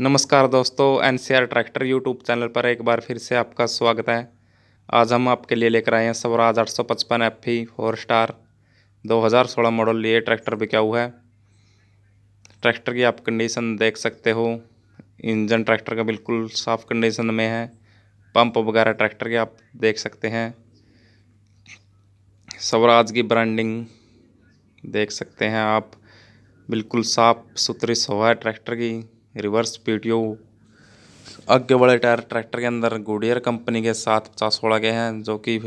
नमस्कार दोस्तों N C R tractor YouTube channel पर एक बार फिर से आपका स्वागत है आज हम आपके लिए लेकर आए हैं स्वराज आठ सौ पचपन एफ पी फोर स्टार दो हज़ार सोलह मॉडल लिए ट्रैक्टर बिका हुआ है ट्रैक्टर की आप कंडीशन देख सकते हो इंजन ट्रैक्टर का बिल्कुल साफ कंडीशन में है पंप वगैरह ट्रैक्टर के आप देख सकते हैं स्वराज की ब्रांडिंग देख सकते हैं आप बिल्कुल साफ सुथरी सोहा है ट्रैक्टर की रिवर्स पी टी ओ अग्गे बड़े टायर ट्रैक्टर के अंदर गुडियर कंपनी के सात पचास सोलह के हैं जो कि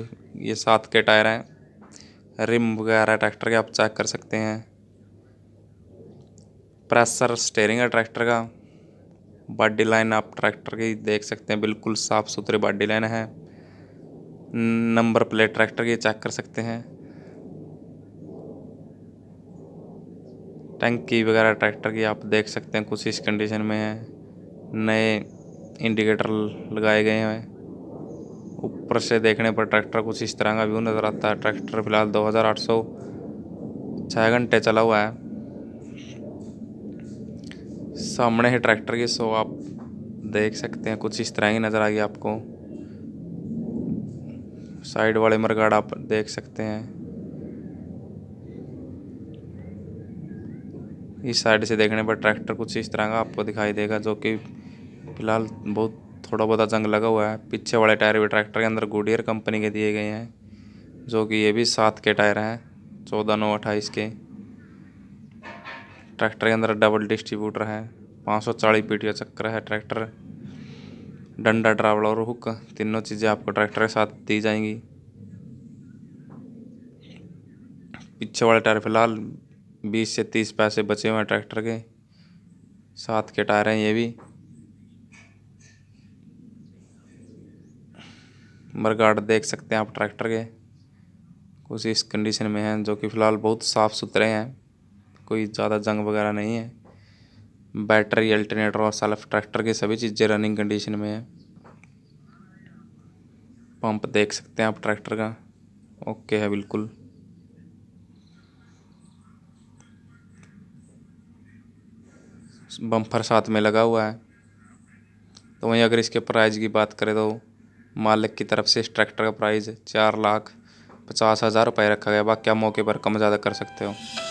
ये सात के टायर हैं रिम वगैरह ट्रैक्टर के आप चेक कर सकते हैं प्रेसर स्टेयरिंग है ट्रैक्टर का बॉडी लाइन आप ट्रैक्टर की देख सकते हैं बिल्कुल साफ़ सुथरी बॉडी लाइन है नंबर प्लेट ट्रैक्टर की चेक कर सकते हैं टंकी वगैरह ट्रैक्टर की आप देख सकते हैं कुछ इस कंडीशन में है नए इंडिकेटर लगाए गए हैं ऊपर से देखने पर ट्रैक्टर कुछ इस तरह का व्यू नज़र आता है ट्रैक्टर फिलहाल 2800 छः घंटे चला हुआ है सामने है ट्रैक्टर की सो आप देख सकते हैं कुछ इस तरह की नज़र आ गई आपको साइड वाले मरगाड़ आप देख सकते हैं इस साइड से देखने पर ट्रैक्टर कुछ इस तरह का आपको दिखाई देगा जो कि फिलहाल बहुत थोड़ा बहुत जंग लगा हुआ है पीछे वाले टायर भी ट्रैक्टर के अंदर गुडियर कंपनी के दिए गए हैं जो कि ये भी सात के टायर हैं चौदह नौ अट्ठाईस के ट्रैक्टर के अंदर डबल डिस्ट्रीब्यूटर है पाँच सौ चालीस पीटिया चक्कर है ट्रैक्टर डंडा ड्रावल और हुक तीनों चीज़ें आपको ट्रैक्टर के साथ दी जाएंगी पीछे वाले टायर फिलहाल बीस से तीस पैसे बचे हुए हैं ट्रैक्टर के साथ के टायर हैं ये भी मरगाट देख सकते हैं आप ट्रैक्टर के कुछ इस कंडीशन में हैं जो कि फ़िलहाल बहुत साफ़ सुथरे हैं कोई ज़्यादा जंग वगैरह नहीं है बैटरी अल्टरनेटर और सेल्फ ट्रैक्टर के सभी चीज़ें रनिंग कंडीशन में हैं पंप देख सकते हैं आप ट्रैक्टर का ओके है बिल्कुल बम्फर साथ में लगा हुआ है तो वहीं अगर इसके प्राइस की बात करें तो मालिक की तरफ से इस ट्रैक्टर का प्राइस चार लाख पचास हज़ार रुपये रखा गया बाकी आप मौके पर कम ज़्यादा कर सकते हो